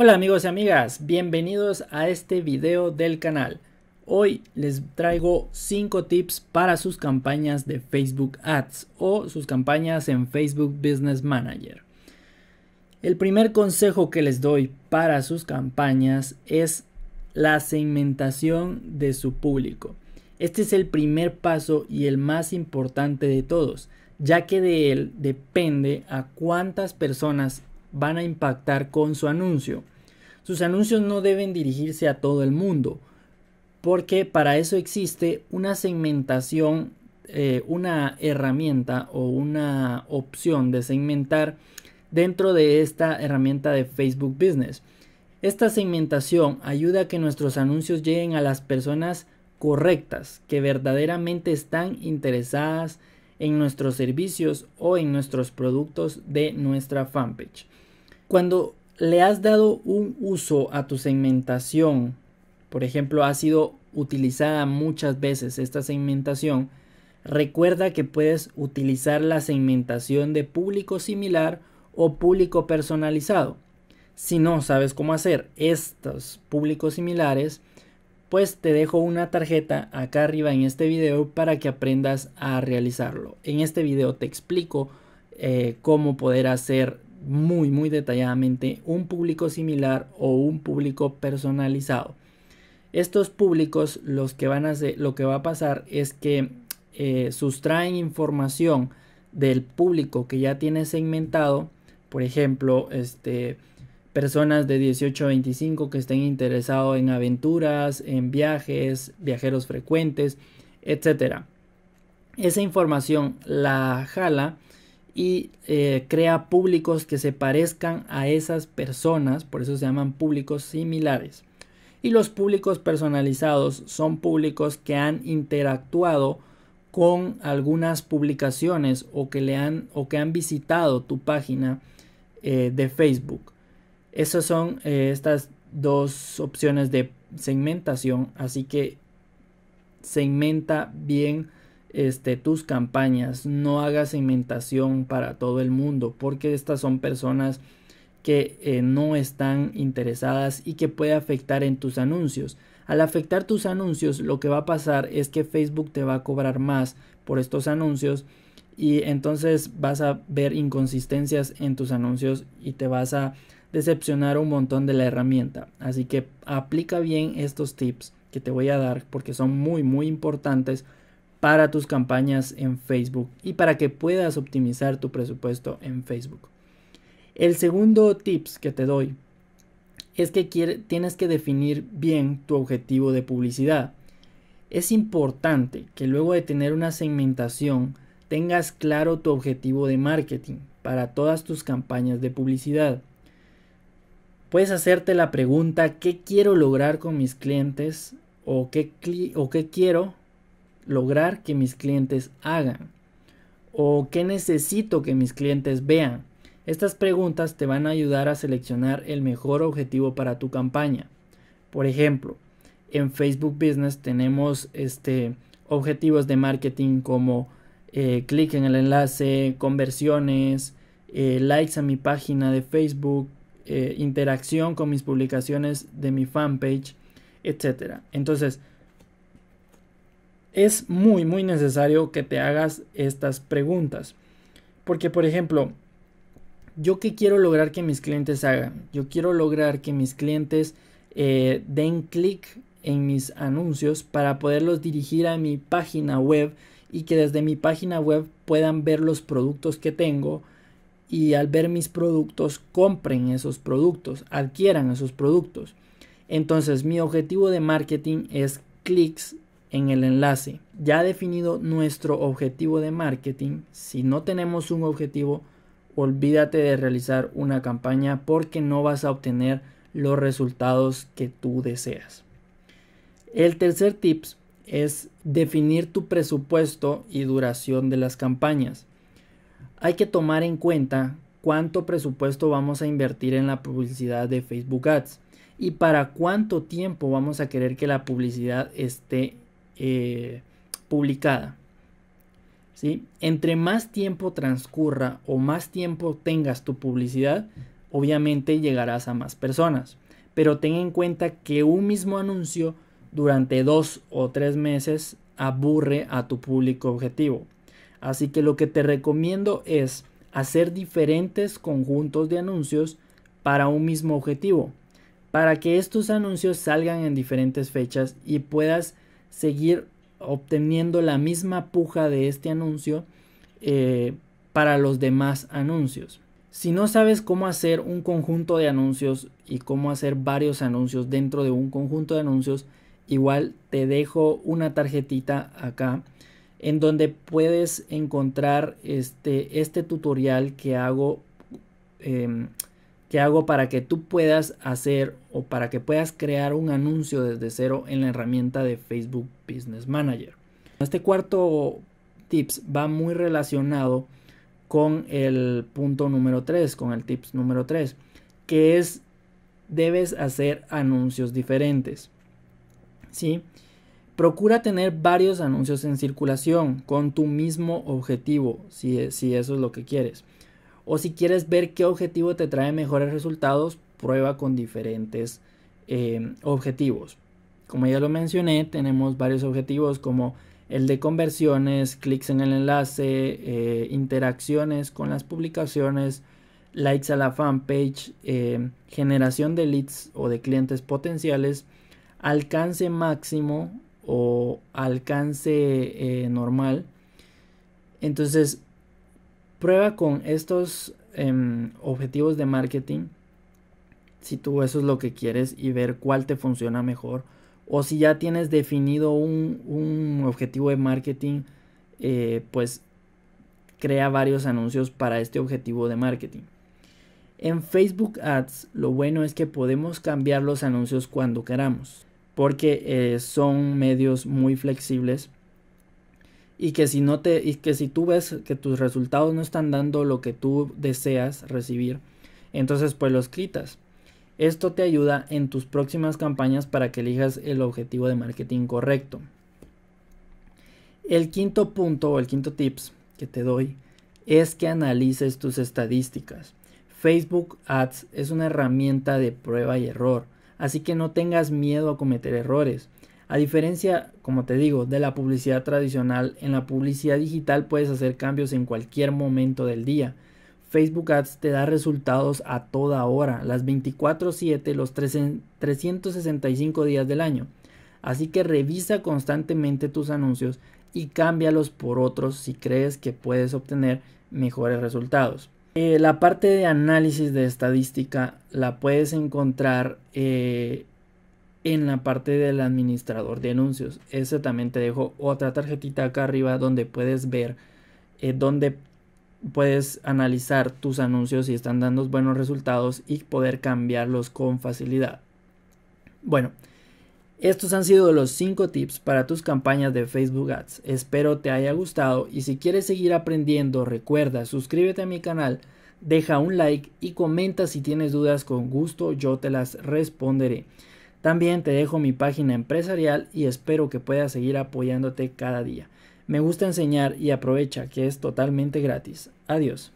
Hola amigos y amigas, bienvenidos a este video del canal. Hoy les traigo 5 tips para sus campañas de Facebook Ads o sus campañas en Facebook Business Manager. El primer consejo que les doy para sus campañas es la segmentación de su público. Este es el primer paso y el más importante de todos, ya que de él depende a cuántas personas van a impactar con su anuncio. Sus anuncios no deben dirigirse a todo el mundo, porque para eso existe una segmentación, eh, una herramienta o una opción de segmentar dentro de esta herramienta de Facebook Business. Esta segmentación ayuda a que nuestros anuncios lleguen a las personas correctas, que verdaderamente están interesadas en nuestros servicios o en nuestros productos de nuestra fanpage. Cuando le has dado un uso a tu segmentación, por ejemplo, ha sido utilizada muchas veces esta segmentación, recuerda que puedes utilizar la segmentación de público similar o público personalizado. Si no sabes cómo hacer estos públicos similares, pues te dejo una tarjeta acá arriba en este video para que aprendas a realizarlo. En este video te explico eh, cómo poder hacer muy, muy detalladamente un público similar o un público personalizado. Estos públicos los que van a hacer, lo que va a pasar es que eh, sustraen información del público que ya tiene segmentado, por ejemplo, este, personas de 18 a 25 que estén interesados en aventuras, en viajes, viajeros frecuentes, etc. Esa información la jala y eh, crea públicos que se parezcan a esas personas, por eso se llaman públicos similares. Y los públicos personalizados son públicos que han interactuado con algunas publicaciones o que, le han, o que han visitado tu página eh, de Facebook. Esas son eh, estas dos opciones de segmentación, así que segmenta bien este, tus campañas, no hagas inventación para todo el mundo, porque estas son personas que eh, no están interesadas y que puede afectar en tus anuncios. Al afectar tus anuncios, lo que va a pasar es que Facebook te va a cobrar más por estos anuncios y entonces vas a ver inconsistencias en tus anuncios y te vas a decepcionar un montón de la herramienta. Así que aplica bien estos tips que te voy a dar porque son muy muy importantes para tus campañas en Facebook y para que puedas optimizar tu presupuesto en Facebook. El segundo tips que te doy es que tienes que definir bien tu objetivo de publicidad. Es importante que luego de tener una segmentación tengas claro tu objetivo de marketing para todas tus campañas de publicidad. Puedes hacerte la pregunta ¿qué quiero lograr con mis clientes? ¿O qué, o qué quiero lograr que mis clientes hagan? ¿O qué necesito que mis clientes vean? Estas preguntas te van a ayudar a seleccionar el mejor objetivo para tu campaña. Por ejemplo, en Facebook Business tenemos este, objetivos de marketing como eh, clic en el enlace, conversiones, eh, likes a mi página de Facebook, eh, interacción con mis publicaciones de mi fanpage, etcétera Entonces, es muy, muy necesario que te hagas estas preguntas. Porque, por ejemplo, yo qué quiero lograr que mis clientes hagan? Yo quiero lograr que mis clientes eh, den clic en mis anuncios para poderlos dirigir a mi página web y que desde mi página web puedan ver los productos que tengo y al ver mis productos compren esos productos, adquieran esos productos. Entonces mi objetivo de marketing es clics en el enlace. Ya definido nuestro objetivo de marketing, si no tenemos un objetivo, olvídate de realizar una campaña porque no vas a obtener los resultados que tú deseas. El tercer tips es definir tu presupuesto y duración de las campañas. Hay que tomar en cuenta cuánto presupuesto vamos a invertir en la publicidad de Facebook Ads y para cuánto tiempo vamos a querer que la publicidad esté eh, publicada. ¿sí? Entre más tiempo transcurra o más tiempo tengas tu publicidad, obviamente llegarás a más personas. Pero ten en cuenta que un mismo anuncio durante dos o tres meses aburre a tu público objetivo. Así que lo que te recomiendo es hacer diferentes conjuntos de anuncios para un mismo objetivo, para que estos anuncios salgan en diferentes fechas y puedas seguir obteniendo la misma puja de este anuncio eh, para los demás anuncios. Si no sabes cómo hacer un conjunto de anuncios y cómo hacer varios anuncios dentro de un conjunto de anuncios, igual te dejo una tarjetita acá en donde puedes encontrar este, este tutorial que hago em, ¿Qué hago para que tú puedas hacer o para que puedas crear un anuncio desde cero en la herramienta de Facebook Business Manager. Este cuarto tips va muy relacionado con el punto número 3, con el tips número 3, que es debes hacer anuncios diferentes. ¿Sí? Procura tener varios anuncios en circulación con tu mismo objetivo, si eso es lo que quieres. O si quieres ver qué objetivo te trae mejores resultados, prueba con diferentes em, objetivos. Como ya lo mencioné, tenemos varios objetivos como el de conversiones, clics en el enlace, eh, interacciones con las publicaciones, likes a la fanpage, em, generación de leads o de clientes potenciales, alcance máximo o alcance eh, normal. Entonces, Prueba con estos em, objetivos de marketing si tú eso es lo que quieres y ver cuál te funciona mejor. O si ya tienes definido un, objetivo de marketing, eh, pues crea varios anuncios para este objetivo de marketing. En Facebook Ads lo bueno es que podemos cambiar los anuncios cuando queramos, porque eh, son medios muy flexibles y que si no te y que si tú ves que tus resultados no están dando lo que tú deseas recibir, entonces pues los quitas. Esto te ayuda en tus próximas campañas para que elijas el objetivo de marketing correcto. El quinto punto o el quinto tips que te doy es que analices tus estadísticas. Facebook Ads es una herramienta de prueba y error, así que no tengas miedo a cometer errores. A diferencia, como te digo, de la publicidad tradicional, en la publicidad digital puedes hacer cambios en cualquier momento del día. Facebook Ads te da resultados a toda hora, las 24/7, los 365 días del año. Así que revisa constantemente tus anuncios y cámbialos por otros si crees que puedes obtener mejores resultados. Eh, la parte de análisis de estadística la puedes encontrar eh, en la parte del administrador de anuncios. ese también te dejo otra tarjetita acá arriba donde puedes ver eh, donde puedes analizar tus anuncios si están dando buenos resultados y poder cambiarlos con facilidad. Bueno, estos han sido los 5 tips para tus campañas de Facebook Ads. Espero te haya gustado y si quieres seguir aprendiendo, recuerda, suscríbete a mi canal, deja un like y comenta si tienes dudas con gusto, yo te las responderé. También te dejo mi página empresarial y espero que puedas seguir apoyándote cada día. Me gusta enseñar y aprovecha que es totalmente gratis. Adiós.